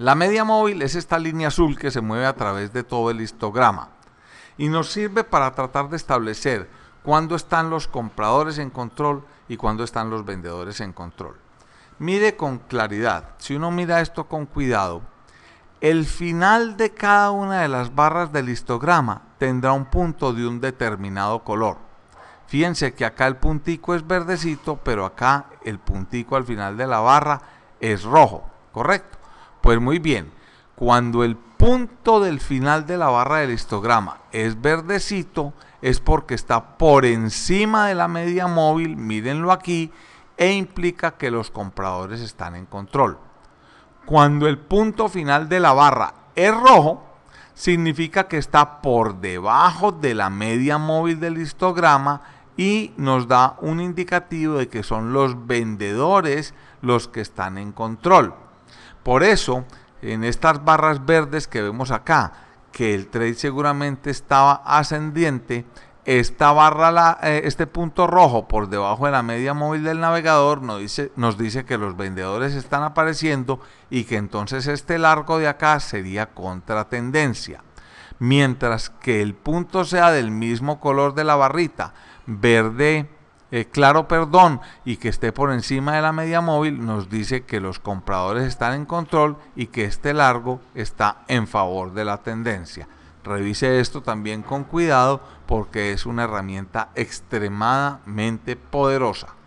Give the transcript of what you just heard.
La media móvil es esta línea azul que se mueve a través de todo el histograma y nos sirve para tratar de establecer cuándo están los compradores en control y cuándo están los vendedores en control. Mire con claridad, si uno mira esto con cuidado, el final de cada una de las barras del histograma tendrá un punto de un determinado color. Fíjense que acá el puntico es verdecito, pero acá el puntico al final de la barra es rojo, ¿correcto? Pues muy bien, cuando el punto del final de la barra del histograma es verdecito, es porque está por encima de la media móvil, mírenlo aquí, e implica que los compradores están en control. Cuando el punto final de la barra es rojo, significa que está por debajo de la media móvil del histograma y nos da un indicativo de que son los vendedores los que están en control. Por eso, en estas barras verdes que vemos acá, que el trade seguramente estaba ascendiente, esta barra, eh, este punto rojo por debajo de la media móvil del navegador nos dice, nos dice que los vendedores están apareciendo y que entonces este largo de acá sería contratendencia. Mientras que el punto sea del mismo color de la barrita, verde eh, claro perdón y que esté por encima de la media móvil, nos dice que los compradores están en control y que este largo está en favor de la tendencia. Revise esto también con cuidado porque es una herramienta extremadamente poderosa.